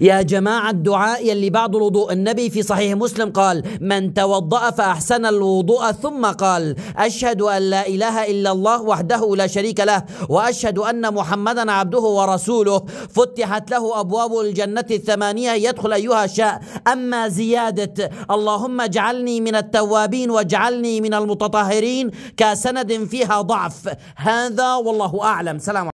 يا جماعة الدعاء يلي بعد الوضوء النبي في صحيح مسلم قال من توضأ فأحسن الوضوء ثم قال أشهد أن لا إله إلا الله وحده لا شريك له وأشهد أن محمدا عبده ورسوله فتحت له أبواب الجنة الثمانية يدخل أيها شاء أما زيادة اللهم اجعلني من التوابين واجعلني من المتطهرين كسند فيها ضعف هذا والله أعلم سلام